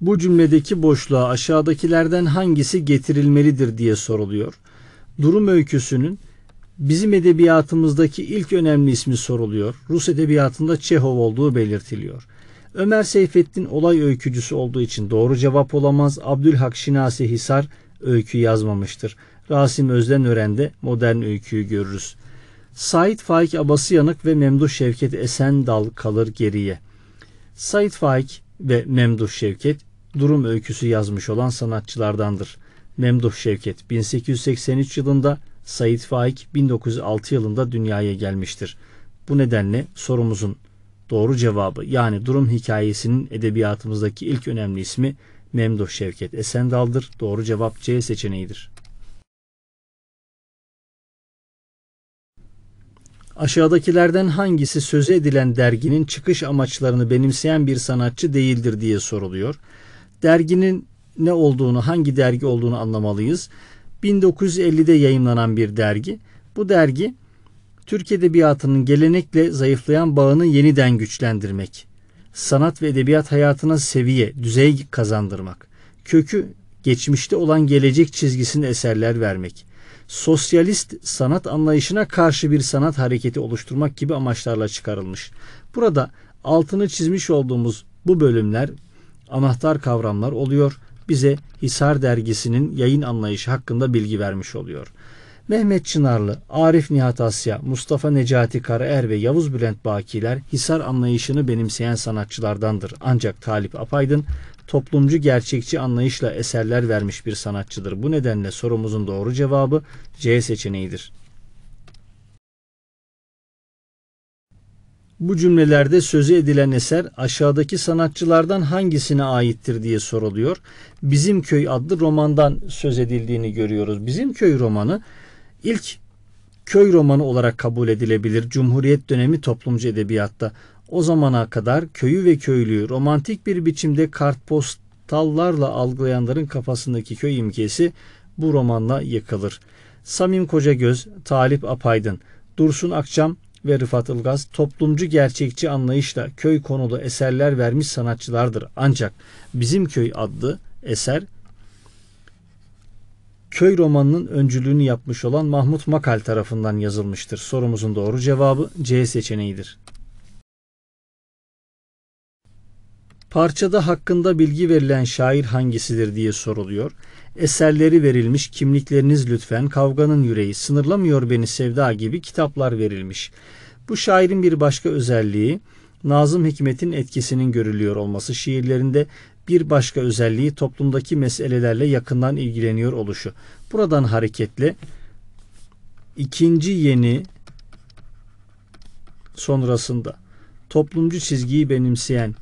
Bu cümledeki boşluğa aşağıdakilerden hangisi getirilmelidir diye soruluyor. Durum öyküsünün bizim edebiyatımızdaki ilk önemli ismi soruluyor. Rus edebiyatında Çehov olduğu belirtiliyor. Ömer Seyfettin olay öykücüsü olduğu için doğru cevap olamaz. Abdülhak Şinasi Hisar öykü yazmamıştır. Rasim Özden Özdenören'de modern öyküyü görürüz. Said Faik Abasıyanık ve Memduh Şevket Esendal kalır geriye. Said Faik ve Memduh Şevket durum öyküsü yazmış olan sanatçılardandır. Memduh Şevket 1883 yılında, Said Faik 1906 yılında dünyaya gelmiştir. Bu nedenle sorumuzun doğru cevabı yani durum hikayesinin edebiyatımızdaki ilk önemli ismi Memduh Şevket Esendal'dır. Doğru cevap C seçeneğidir. Aşağıdakilerden hangisi söze edilen derginin çıkış amaçlarını benimseyen bir sanatçı değildir diye soruluyor derginin ne olduğunu, hangi dergi olduğunu anlamalıyız. 1950'de yayınlanan bir dergi. Bu dergi Türk edebiyatının gelenekle zayıflayan bağını yeniden güçlendirmek, sanat ve edebiyat hayatına seviye, düzey kazandırmak, kökü geçmişte olan gelecek çizgisine eserler vermek, sosyalist sanat anlayışına karşı bir sanat hareketi oluşturmak gibi amaçlarla çıkarılmış. Burada altını çizmiş olduğumuz bu bölümler anahtar kavramlar oluyor. Bize Hisar dergisinin yayın anlayışı hakkında bilgi vermiş oluyor. Mehmet Çınarlı, Arif Nihat Asya, Mustafa Necati Karaer ve Yavuz Bülent Bakiler Hisar anlayışını benimseyen sanatçılardandır. Ancak Talip Apaydın toplumcu gerçekçi anlayışla eserler vermiş bir sanatçıdır. Bu nedenle sorumuzun doğru cevabı C seçeneğidir. Bu cümlelerde sözü edilen eser aşağıdaki sanatçılardan hangisine aittir diye soruluyor. Bizim Köy adlı romandan söz edildiğini görüyoruz. Bizim Köy romanı ilk köy romanı olarak kabul edilebilir Cumhuriyet dönemi toplumcu edebiyatta. O zamana kadar köyü ve köylüyü romantik bir biçimde kartpostallarla algılayanların kafasındaki köy imgesi bu romanla yıkılır. Samim Kocagöz, Talip Apaydın, Dursun Akçam ve Rıfat Ilgaz toplumcu gerçekçi anlayışla köy konulu eserler vermiş sanatçılardır. Ancak Bizim Köy adlı eser köy romanının öncülüğünü yapmış olan Mahmut Makal tarafından yazılmıştır. Sorumuzun doğru cevabı C seçeneğidir. Parçada hakkında bilgi verilen şair hangisidir diye soruluyor. Eserleri verilmiş, kimlikleriniz lütfen, kavganın yüreği, sınırlamıyor beni sevda gibi kitaplar verilmiş. Bu şairin bir başka özelliği Nazım Hikmet'in etkisinin görülüyor olması, şiirlerinde bir başka özelliği toplumdaki meselelerle yakından ilgileniyor oluşu. Buradan hareketle ikinci yeni sonrasında toplumcu çizgiyi benimseyen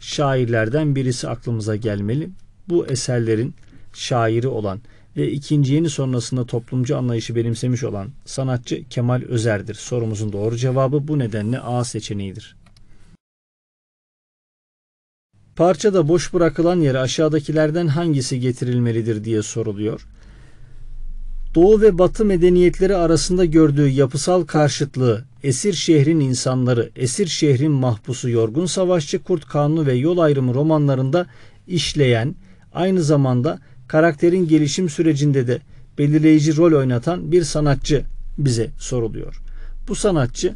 şairlerden birisi aklımıza gelmeli. Bu eserlerin şairi olan ve ikinci yeni sonrasında toplumcu anlayışı benimsemiş olan sanatçı Kemal Özer'dir. Sorumuzun doğru cevabı bu nedenle A seçeneğidir. Parçada boş bırakılan yere aşağıdakilerden hangisi getirilmelidir diye soruluyor. Doğu ve Batı medeniyetleri arasında gördüğü yapısal karşıtlığı, esir şehrin insanları, esir şehrin mahpusu Yorgun Savaşçı Kurt Kanunu ve Yol Ayrımı romanlarında işleyen, aynı zamanda karakterin gelişim sürecinde de belirleyici rol oynatan bir sanatçı bize soruluyor. Bu sanatçı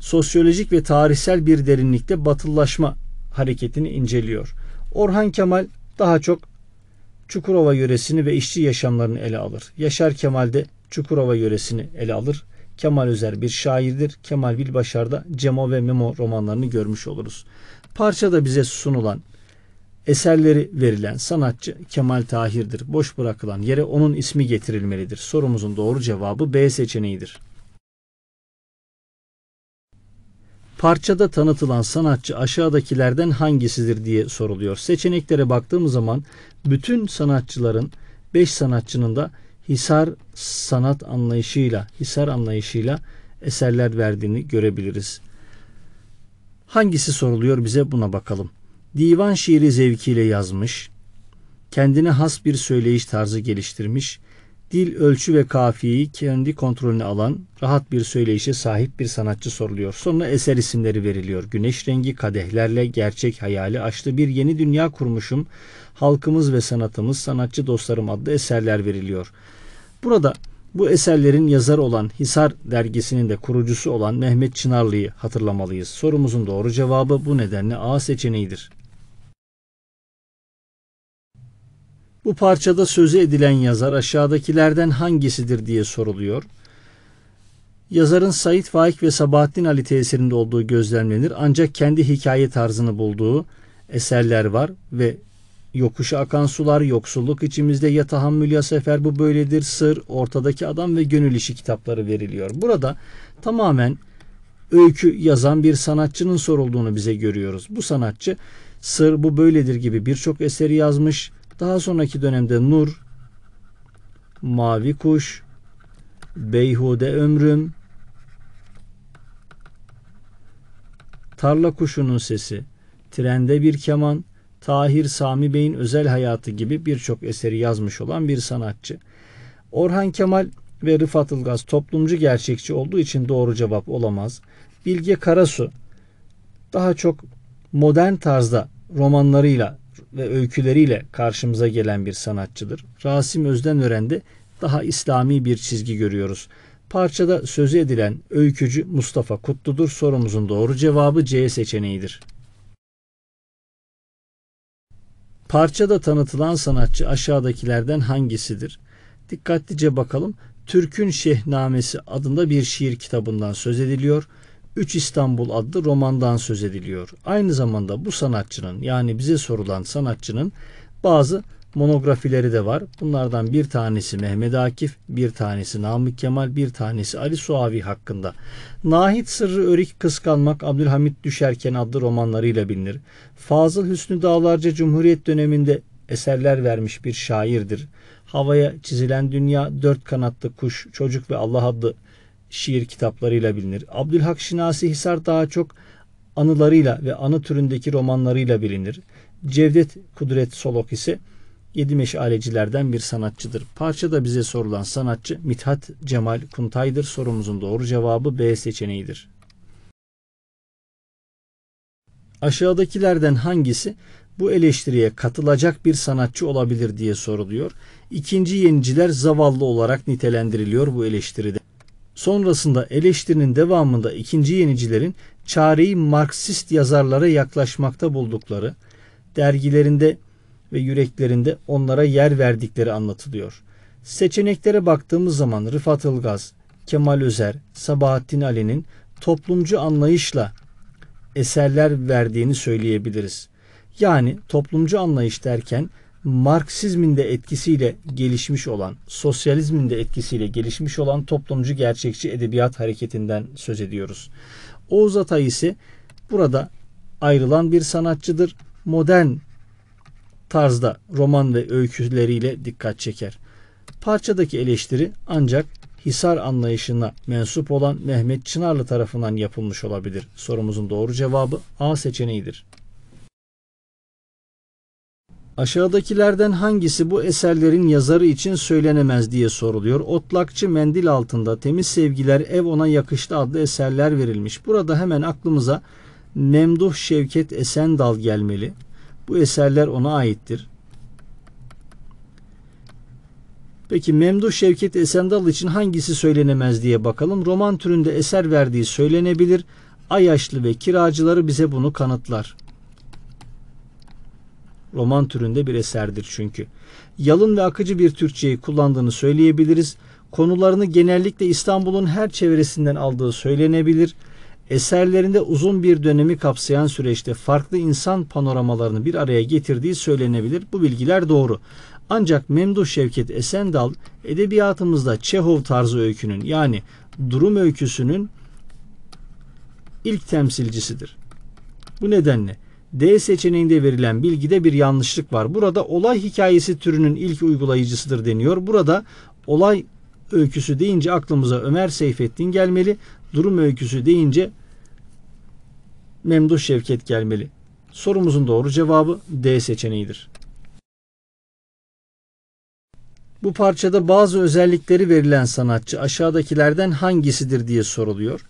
sosyolojik ve tarihsel bir derinlikte batıllaşma hareketini inceliyor. Orhan Kemal daha çok Çukurova yöresini ve işçi yaşamlarını ele alır. Yaşar Kemal de Çukurova yöresini ele alır. Kemal Özer bir şairdir. Kemal Bilbaşar'da Cemo ve Memo romanlarını görmüş oluruz. Parçada bize sunulan eserleri verilen sanatçı Kemal Tahir'dir. Boş bırakılan yere onun ismi getirilmelidir. Sorumuzun doğru cevabı B seçeneğidir. Parçada tanıtılan sanatçı aşağıdakilerden hangisidir diye soruluyor. Seçeneklere baktığımız zaman bütün sanatçıların 5 sanatçının da Hisar sanat anlayışıyla, Hisar anlayışıyla eserler verdiğini görebiliriz. Hangisi soruluyor bize buna bakalım. Divan şiiri zevkiyle yazmış, kendine has bir söyleyiş tarzı geliştirmiş, dil ölçü ve kafiyeyi kendi kontrolüne alan rahat bir söyleyişe sahip bir sanatçı soruluyor. Sonra eser isimleri veriliyor. Güneş rengi kadehlerle gerçek hayali açtı bir yeni dünya kurmuşum. Halkımız ve sanatımız sanatçı dostlarım adlı eserler veriliyor. Burada bu eserlerin yazarı olan Hisar dergisinin de kurucusu olan Mehmet Çınarlı'yı hatırlamalıyız. Sorumuzun doğru cevabı bu nedenle A seçeneğidir. Bu parçada sözü edilen yazar aşağıdakilerden hangisidir diye soruluyor. Yazarın Sait Faik ve Sabahattin Ali tesirinde olduğu gözlemlenir ancak kendi hikaye tarzını bulduğu eserler var ve Yokuşa akan sular, yoksulluk içimizde ya tahammül ya sefer bu böyledir, sır, ortadaki adam ve gönül işi kitapları veriliyor. Burada tamamen öykü yazan bir sanatçının sorulduğunu bize görüyoruz. Bu sanatçı sır bu böyledir gibi birçok eseri yazmış. Daha sonraki dönemde Nur, Mavi Kuş, Beyhude Ömrüm, Tarla Kuşunun Sesi, Trende Bir Keman, Tahir Sami Bey'in özel hayatı gibi birçok eseri yazmış olan bir sanatçı. Orhan Kemal ve Rıfat Ilgaz toplumcu gerçekçi olduğu için doğru cevap olamaz. Bilge Karasu daha çok modern tarzda romanlarıyla ve öyküleriyle karşımıza gelen bir sanatçıdır. Rasim Özdenören de daha İslami bir çizgi görüyoruz. Parçada sözü edilen öykücü Mustafa Kutlu'dur. Sorumuzun doğru cevabı C seçeneğidir. Parçada tanıtılan sanatçı aşağıdakilerden hangisidir? Dikkatlice bakalım. Türk'ün Şehnamesi adında bir şiir kitabından söz ediliyor. Üç İstanbul adlı romandan söz ediliyor. Aynı zamanda bu sanatçının yani bize sorulan sanatçının bazı monografileri de var. Bunlardan bir tanesi Mehmet Akif, bir tanesi Namık Kemal, bir tanesi Ali Suavi hakkında. Nahit Sırrı Örik Kıskanmak, Abdülhamit Düşerken adlı romanlarıyla bilinir. Fazıl Hüsnü Dağlarca Cumhuriyet döneminde eserler vermiş bir şairdir. Havaya çizilen dünya, dört kanatlı kuş, çocuk ve Allah adlı şiir kitaplarıyla bilinir. Abdülhak Şinasi Hisar daha çok anılarıyla ve anı türündeki romanlarıyla bilinir. Cevdet Kudret Solok ise yedi meşalecilerden bir sanatçıdır. Parçada bize sorulan sanatçı Mithat Cemal Kuntay'dır. Sorumuzun doğru cevabı B seçeneğidir. Aşağıdakilerden hangisi bu eleştiriye katılacak bir sanatçı olabilir diye soruluyor. İkinci yeniciler zavallı olarak nitelendiriliyor bu eleştiride. Sonrasında eleştirinin devamında ikinci yenicilerin çareyi Marksist yazarlara yaklaşmakta buldukları, dergilerinde ve yüreklerinde onlara yer verdikleri anlatılıyor. Seçeneklere baktığımız zaman Rıfat Ilgaz, Kemal Özer, Sabahattin Ali'nin toplumcu anlayışla eserler verdiğini söyleyebiliriz. Yani toplumcu anlayış derken Marksizmin de etkisiyle gelişmiş olan, sosyalizmin de etkisiyle gelişmiş olan toplumcu gerçekçi edebiyat hareketinden söz ediyoruz. Oğuz Atay ise burada ayrılan bir sanatçıdır. Modern tarzda roman ve öyküleriyle dikkat çeker. Parçadaki eleştiri ancak Hisar anlayışına mensup olan Mehmet Çınarlı tarafından yapılmış olabilir. Sorumuzun doğru cevabı A seçeneğidir. Aşağıdakilerden hangisi bu eserlerin yazarı için söylenemez diye soruluyor. Otlakçı Mendil Altında Temiz Sevgiler Ev Ona Yakıştı adlı eserler verilmiş. Burada hemen aklımıza Memduh Şevket Esendal gelmeli. Bu eserler ona aittir. Peki Memduh Şevket Esendal için hangisi söylenemez diye bakalım. Roman türünde eser verdiği söylenebilir. Ayaşlı ve kiracıları bize bunu kanıtlar. Roman türünde bir eserdir çünkü. Yalın ve akıcı bir Türkçeyi kullandığını söyleyebiliriz. Konularını genellikle İstanbul'un her çevresinden aldığı söylenebilir. Eserlerinde uzun bir dönemi kapsayan süreçte farklı insan panoramalarını bir araya getirdiği söylenebilir. Bu bilgiler doğru. Ancak Memduh Şevket Esendal edebiyatımızda Çehov tarzı öykünün yani durum öyküsünün ilk temsilcisidir. Bu nedenle D seçeneğinde verilen bilgide bir yanlışlık var. Burada olay hikayesi türünün ilk uygulayıcısıdır deniyor. Burada olay öyküsü deyince aklımıza Ömer Seyfettin gelmeli. Durum öyküsü deyince Memduh Şevket gelmeli. Sorumuzun doğru cevabı D seçeneğidir. Bu parçada bazı özellikleri verilen sanatçı aşağıdakilerden hangisidir diye soruluyor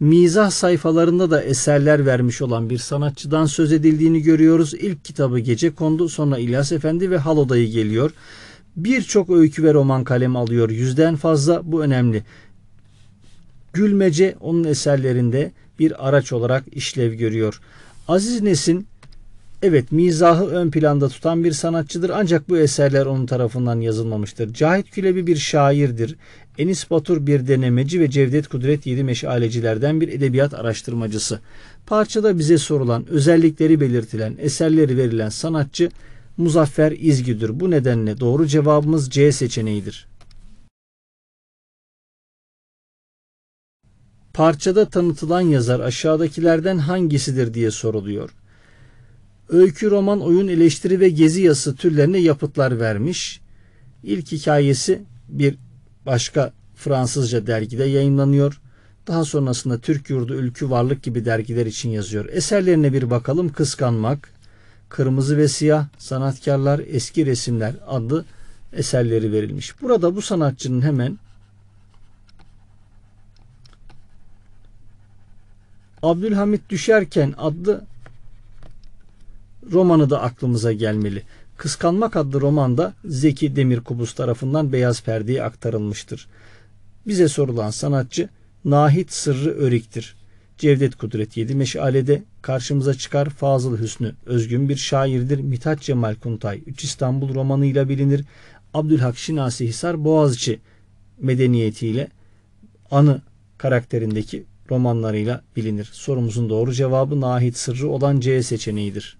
mizah sayfalarında da eserler vermiş olan bir sanatçıdan söz edildiğini görüyoruz. İlk kitabı Gece Kondu, sonra İlyas Efendi ve Hal Odayı geliyor. Birçok öykü ve roman kalem alıyor. Yüzden fazla bu önemli. Gülmece onun eserlerinde bir araç olarak işlev görüyor. Aziz Nesin Evet mizahı ön planda tutan bir sanatçıdır ancak bu eserler onun tarafından yazılmamıştır. Cahit Külebi bir şairdir. Enis Batur bir denemeci ve Cevdet Kudret yedi meşalecilerden bir edebiyat araştırmacısı. Parçada bize sorulan, özellikleri belirtilen, eserleri verilen sanatçı Muzaffer İzgüdür. Bu nedenle doğru cevabımız C seçeneğidir. Parçada tanıtılan yazar aşağıdakilerden hangisidir diye soruluyor öykü, roman, oyun, eleştiri ve gezi yazısı türlerine yapıtlar vermiş. İlk hikayesi bir başka Fransızca dergide yayınlanıyor. Daha sonrasında Türk Yurdu, Ülkü, Varlık gibi dergiler için yazıyor. Eserlerine bir bakalım. Kıskanmak, Kırmızı ve Siyah, Sanatkarlar, Eski Resimler adlı eserleri verilmiş. Burada bu sanatçının hemen Abdülhamit Düşerken adlı romanı da aklımıza gelmeli. Kıskanmak adlı romanda Zeki Demirkubuz tarafından Beyaz Perde'ye aktarılmıştır. Bize sorulan sanatçı Nahit Sırrı Örik'tir. Cevdet Kudret Yedi Meşale'de karşımıza çıkar Fazıl Hüsnü. Özgün bir şairdir. Mithat Cemal Kuntay. Üç İstanbul romanıyla bilinir. Abdülhak Şinasi Hisar Boğaziçi medeniyetiyle anı karakterindeki romanlarıyla bilinir. Sorumuzun doğru cevabı Nahit Sırrı olan C seçeneğidir.